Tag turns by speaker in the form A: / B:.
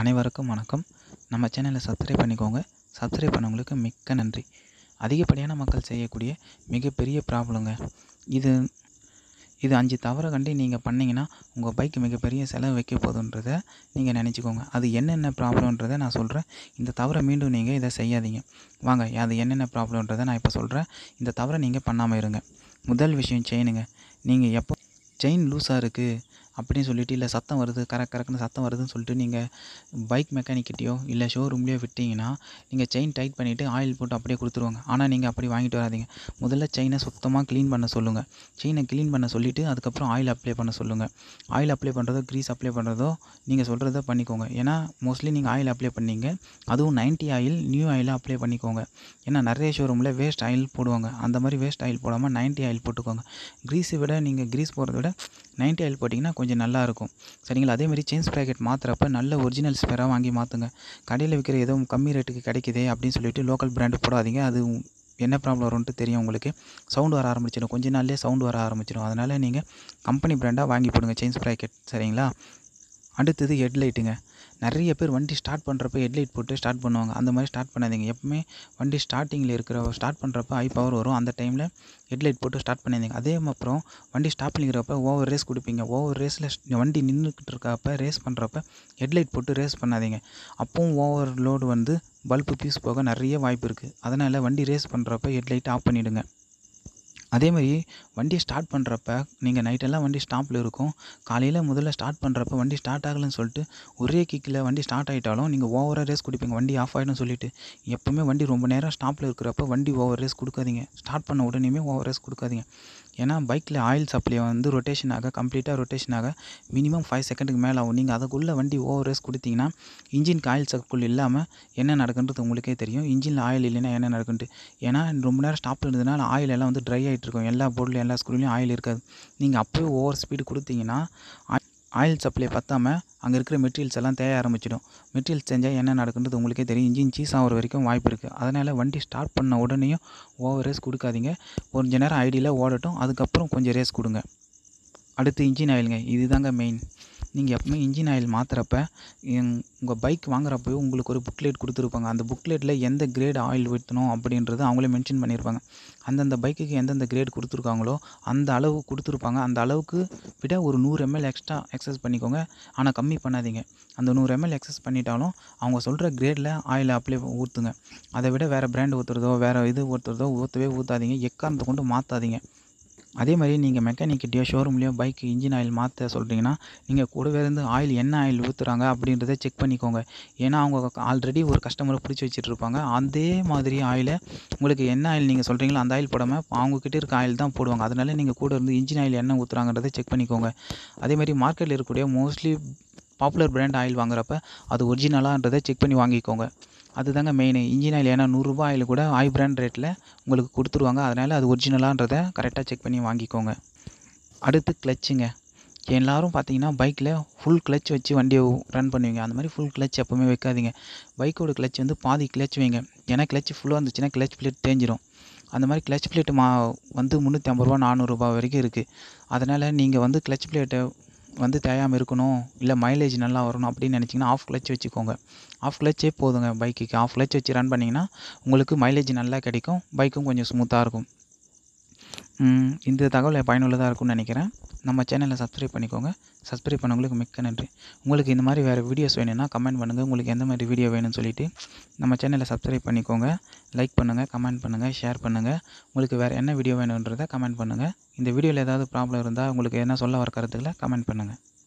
A: அனைவருக்கும் வணக்கம் நம்ம சேனலை சப்ஸ்கிரைப் பண்ணிக்கோங்க சப்ஸ்கிரைப் பண்ணவங்களுக்கு மிக்க நன்றி அதிகப்படியான மக்கள் செய்யக்கூடிய மிகப்பெரிய ப்ராப்ளங்க இது இது அஞ்சு தவறை கண்டி நீங்கள் பண்ணிங்கன்னா உங்கள் பைக் மிகப்பெரிய செலவு வைக்க போதுன்றதை நீங்கள் நினச்சிக்கோங்க அது என்னென்ன ப்ராப்ளம்ன்றதை நான் சொல்கிறேன் இந்த தவறை மீண்டும் நீங்கள் இதை செய்யாதீங்க வாங்க அது என்னென்ன ப்ராப்ளம்ன்றதை நான் இப்போ சொல்கிறேன் இந்த தவறை நீங்கள் பண்ணாமல் இருங்க முதல் விஷயம் செயினுங்க நீங்கள் எப்போ செயின் லூஸாக இருக்குது அப்படின்னு சொல்லிவிட்டு இல்லை சத்தம் வருது கரெக்ட் கரக்குன்னு சத்தம் வருதுன்னு சொல்லிட்டு நீங்கள் பைக் மெக்கானிக்கிட்டேயோ இல்லை ஷோரூம்லேயோ விட்டிங்கன்னா நீங்கள் செயின் டைட் பண்ணிவிட்டு ஆயில் போட்டு அப்படியே கொடுத்துருவாங்க ஆனால் நீங்கள் அப்படி வாங்கிட்டு வராதிங்க முதல்ல செயினை சுத்தமாக க்ளீன் பண்ண சொல்லுங்கள் செயினை க்ளீன் பண்ண சொல்லிவிட்டு அதுக்கப்புறம் ஆயில் அப்ளை பண்ண சொல்லுங்கள் ஆயில் அப்ளை பண்ணுறதோ க்ரீஸ் அப்ளை பண்ணுறதோ நீங்கள் சொல்கிறத பண்ணிக்கோங்க ஏன்னா மோஸ்ட்லி நீங்கள் ஆயில் அப்ளை பண்ணிங்க அதுவும் நைன்ட்டி ஆயில் நியூ ஆயிலாக அப்ளை பண்ணிக்கோங்க ஏன்னா நிறைய ஷோரூமில் வேஸ்ட் ஆயில் போடுவாங்க அந்த மாதிரி வேஸ்ட் ஆயில் போடாமல் நைன்ட்டி ஆயில் போட்டுக்கோங்க க்ரீஸை விட நீங்கள் க்ரீஸ் போடுறத விட நைன்டி ஆயில் போட்டிங்கன்னா கொஞ்சம் நல்லாயிருக்கும் சரிங்களா அதேமாதிரி சேஞ்ச் ப்ராக்கெட் மாற்றுறப்ப நல்ல ஒரிஜினல் ஸ்பேராக வாங்கி மாற்றுங்க கடையில் விற்கிற எதுவும் கம்மி ரேட்டுக்கு கிடைக்குதே அப்படின்னு சொல்லிட்டு லோக்கல் பிராண்டு போடாதீங்க அது என்ன ப்ராப்ளம் வரும்ன்ட்டு தெரியும் உங்களுக்கு சவுண்ட் வர ஆரம்பிச்சிடும் கொஞ்ச நாள்லேயே சவுண்ட் வர ஆரம்பிச்சிடும் அதனால் நீங்கள் கம்பெனி ப்ராண்டாக வாங்கி போடுங்க செயின் ப்ராக்கெட் சரிங்களா அடுத்தது ஹெட்லைட்டுங்க நிறைய பேர் வண்டி ஸ்டார்ட் பண்ணுறப்ப ஹெட்லைட் போட்டு ஸ்டார்ட் பண்ணுவாங்க அந்த மாதிரி ஸ்டார்ட் பண்ணாதீங்க எப்பவுமே வண்டி ஸ்டார்டிங்கில் இருக்கிற ஸ்டார்ட் பண்ணுறப்ப ஹை பவர் வரும் அந்த டைமில் ஹெட்லைட் போட்டு ஸ்டார்ட் பண்ணியிருந்தீங்க அதே அப்புறம் வண்டி ஸ்டாப் பண்ணிக்கிறப்ப ஓவர் ரேஸ் கொடுப்பீங்க ஓவர் ரேஸில் வண்டி நின்றுக்கிட்டு இருக்கப்ப ரேஸ் பண்ணுறப்ப ஹெட்லைட் போட்டு ரேஸ் பண்ணாதீங்க அப்பவும் ஓவர் லோடு வந்து பல்பு பீஸ் போக நிறைய வாய்ப்பு இருக்குது அதனால் வண்டி ரேஸ் பண்ணுறப்ப ஹெட்லைட் ஆஃப் பண்ணிவிடுங்க அதே மாதிரி வண்டியை ஸ்டார்ட் பண்ணுறப்ப நீங்கள் நைட்டெல்லாம் வண்டி ஸ்டாப்பில் இருக்கும் காலையில் முதல்ல ஸ்டார்ட் பண்ணுறப்ப வண்டி ஸ்டார்ட் ஆகலைன்னு சொல்லிட்டு ஒரே கிக்கில் வண்டி ஸ்டார்ட் ஆகிட்டாலும் நீங்கள் ஓவராக ரேஸ் கொடுப்பீங்க வண்டி ஆஃப் ஆகிடும் சொல்லிட்டு எப்போவுமே வண்டி ரொம்ப நேரம் ஸ்டாப்பில் இருக்கிறப்ப வண்டி ஓவர் ரேஸ் கொடுக்காதீங்க ஸ்டார்ட் பண்ண உடனேயுமே ஓவர் ரேஸ் கொடுக்காதீங்க ஏன்னா பைக்கில் ஆயில் சப்ளை வந்து ரொட்டேஷன் ஆக கம்ப்ளீட்டாக ரொட்டேஷன் ஆக மினிமம் ஃபைவ் செகண்டுக்கு மேலே ஆகும் நீங்கள் அதுக்குள்ளே வண்டி ஓவர் ரேஸ் கொடுத்தீங்கன்னா இன்ஜினுக்கு ஆயில் சர்க்குள் இல்லாமல் என்ன நடக்குன்றது உங்களுக்கே தெரியும் இன்ஜினில் ஆயில் இல்லைன்னா என்ன நடக்குன்ட்டு ஏன்னா ரொம்ப நேரம் ஸ்டாப்பில் இருந்ததுனால ஆயில் எல்லாம் வந்து ட்ரை ஆகிட்டு இருக்கும் எல்லா பொருளும் எல்லா ஸ்க்ரூலையும் ஆயில் இருக்காது நீங்கள் அப்போயே ஓவர் ஸ்பீடு கொடுத்தீங்கன்னா ஆயில் சப்ளை பற்றாம அங்கே இருக்கிற மெட்டீரியல்ஸ் எல்லாம் தேய ஆரம்பிச்சிடும் மெட்டீரியல்ஸ் செஞ்சால் என்ன நடக்குன்றது உங்களுக்கே தெரியும் இன்ஜின் சீஸ் ஆகிற வரைக்கும் வாய்ப்பு இருக்குது அதனால் வண்டி ஸ்டார்ட் பண்ண உடனேயும் ஓவர் ரேஸ் கொடுக்காதீங்க கொஞ்ச நேரம் ஐடியில் ஓடட்டும் அதுக்கப்புறம் கொஞ்சம் ரேஸ் கொடுங்க அடுத்து இன்ஜின் ஆயிலுங்க இதுதாங்க மெயின் நீங்கள் எப்பவுமே இன்ஜின் ஆயில் மாற்றுறப்ப உங்கள் பைக் வாங்குறப்பவே உங்களுக்கு ஒரு புக்லெட் கொடுத்துருப்பாங்க அந்த புக்லெட்டில் எந்த கிரேட் ஆயில் ஊற்றணும் அப்படின்றது அவங்களே மென்ஷன் பண்ணியிருப்பாங்க அந்தந்த பைக்குக்கு எந்தெந்த கிரேட் கொடுத்துருக்காங்களோ அந்த அளவு கொடுத்துருப்பாங்க அந்த அளவுக்கு விட ஒரு நூறு எம்எல் எக்ஸ்ட்ரா எக்ஸஸ் பண்ணிக்கோங்க ஆனால் கம்மி பண்ணாதீங்க அந்த நூறு எம்எல் எக்ஸஸ் பண்ணிட்டாலும் அவங்க சொல்கிற கிரேடில் ஆயில் அப்ளை ஊற்றுங்க அதை விட வேறு பிராண்ட் ஊற்றுறதோ வேறு இது ஊற்றுறதோ ஊற்றவே ஊற்றாதீங்க எக்காரணத்தை கொண்டு மாற்றாதீங்க அதே மாதிரி நீங்கள் மெக்கானிக்கிட்டேயோ ஷோரூம்லேயோ பைக் இன்ஜின் ஆயில் மாற்ற சொல்கிறீங்கன்னா நீங்கள் கூடவே இருந்து ஆயில் என்ன ஆயில் ஊற்றுறாங்க அப்படின்றத செக் பண்ணிக்கோங்க ஏன்னா அவங்க ஆல்ரெடி ஒரு கஸ்டமரை பிடிச்சி வச்சுட்டு இருப்பாங்க அதே மாதிரி ஆயிலை உங்களுக்கு என்ன ஆயில் நீங்கள் சொல்கிறீங்களோ அந்த ஆயில் போடாமல் அவங்கக்கிட்ட இருக்க ஆயில் தான் போடுவாங்க அதனால் நீங்கள் கூட இருந்து இன்ஜின் ஆயில் என்ன ஊற்றுறாங்கன்றதை செக் பண்ணிக்கோங்க அதே மாதிரி மார்க்கெட்டில் இருக்கக்கூடிய மோஸ்ட்லி பாப்புலர் பிராண்ட் ஆயில் வாங்குறப்ப அது ஒரிஜினலான்றதை செக் பண்ணி வாங்கிக்கோங்க அதுதாங்க மெயினு இன்ஜின் ஆயில் ஏன்னா நூறுரூபா ஆயில் கூட ஆய் பிராண்ட் ரேட்டில் உங்களுக்கு கொடுத்துருவாங்க அதனால் அது ஒரிஜினலான்றதை கரெக்டாக செக் பண்ணி வாங்கிக்கோங்க அடுத்து கிளச்சுங்க எல்லோரும் பார்த்தீங்கன்னா பைக்கில் ஃபுல் கிளச் வச்சு வண்டியை ரன் பண்ணுவீங்க அந்த மாதிரி ஃபுல் கிளச் எப்போவுமே வைக்காதீங்க பைக்கோட கிளச் வந்து பாதி கிளச் வைங்க ஏன்னா கிளச் ஃபுல்லாக இருந்துச்சுன்னா கிளச் பிளேட் தேஞ்சிரும் அந்த மாதிரி கிளச் பிளேட்டு மா வந்து முந்நூற்றி ஐம்பது ரூபா நானூறுரூபா வரைக்கும் இருக்குது அதனால் நீங்கள் வந்து கிளச் பிளேட்டை வந்து தேயாமல் இருக்கணும் இல்லை மைலேஜ் நல்லா வரணும் அப்படின்னு நினச்சிங்கன்னா ஆஃப் கிளச் வச்சுக்கோங்க ஆஃப் கிளச்சே போதுங்க பைக்குக்கு ஆஃப் கிளச் வச்சு ரன் பண்ணிங்கன்னா உங்களுக்கு மைலேஜ் நல்லா கிடைக்கும் பைக்கும் கொஞ்சம் ஸ்மூத்தாக இருக்கும் இந்த தகவல் பயனுள்ளதாக இருக்கும்னு நினைக்கிறேன் நம்ம சேனலை சப்ஸ்கிரைப் பண்ணிக்கோங்க சப்ஸ்கிரைப் பண்ணவங்களுக்கு மிக்க நன்றி உங்களுக்கு இந்த மாதிரி வேறு வீடியோஸ் வேணும்னா கமெண்ட் பண்ணுங்கள் உங்களுக்கு எந்த மாதிரி வீடியோ வேணும்னு சொல்லிவிட்டு நம்ம சேனலை சப்ஸ்கிரைப் பண்ணிக்கோங்க லைக் பண்ணுங்கள் கமெண்ட் பண்ணுங்கள் ஷேர் பண்ணுங்கள் உங்களுக்கு வேறு என்ன வீடியோ வேணுன்றதை கமெண்ட் பண்ணுங்கள் இந்த வீடியோவில் ஏதாவது ப்ராப்ளம் இருந்தால் உங்களுக்கு என்ன சொல்ல வர கமெண்ட் பண்ணுங்கள்